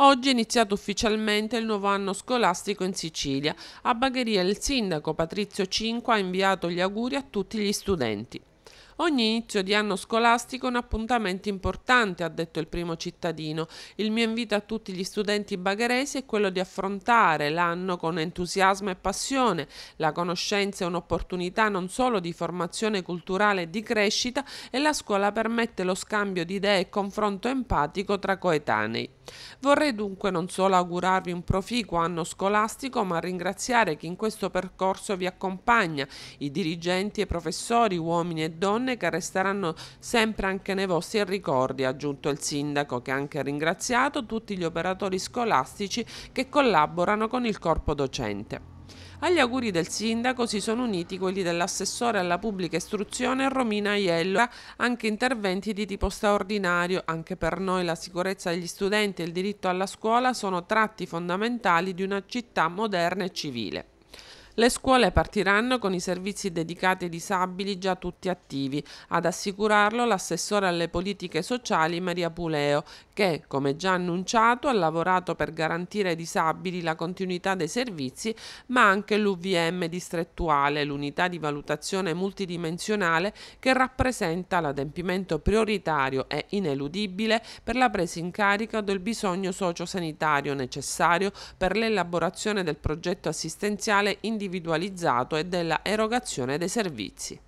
Oggi è iniziato ufficialmente il nuovo anno scolastico in Sicilia. A Bagheria il sindaco Patrizio Cinqua ha inviato gli auguri a tutti gli studenti. Ogni inizio di anno scolastico è un appuntamento importante, ha detto il primo cittadino. Il mio invito a tutti gli studenti bagheresi è quello di affrontare l'anno con entusiasmo e passione. La conoscenza è un'opportunità non solo di formazione culturale e di crescita e la scuola permette lo scambio di idee e confronto empatico tra coetanei. Vorrei dunque non solo augurarvi un proficuo anno scolastico, ma ringraziare chi in questo percorso vi accompagna, i dirigenti e i professori, uomini e donne che resteranno sempre anche nei vostri ricordi, ha aggiunto il sindaco che ha anche ringraziato tutti gli operatori scolastici che collaborano con il corpo docente. Agli auguri del sindaco si sono uniti quelli dell'assessore alla pubblica istruzione Romina Aiello, anche interventi di tipo straordinario, anche per noi la sicurezza degli studenti e il diritto alla scuola sono tratti fondamentali di una città moderna e civile. Le scuole partiranno con i servizi dedicati ai disabili già tutti attivi, ad assicurarlo l'assessore alle politiche sociali Maria Puleo, che, come già annunciato, ha lavorato per garantire ai disabili la continuità dei servizi, ma anche l'UVM distrettuale, l'unità di valutazione multidimensionale che rappresenta l'adempimento prioritario e ineludibile per la presa in carica del bisogno sociosanitario necessario per l'elaborazione del progetto assistenziale individuale individualizzato e della erogazione dei servizi.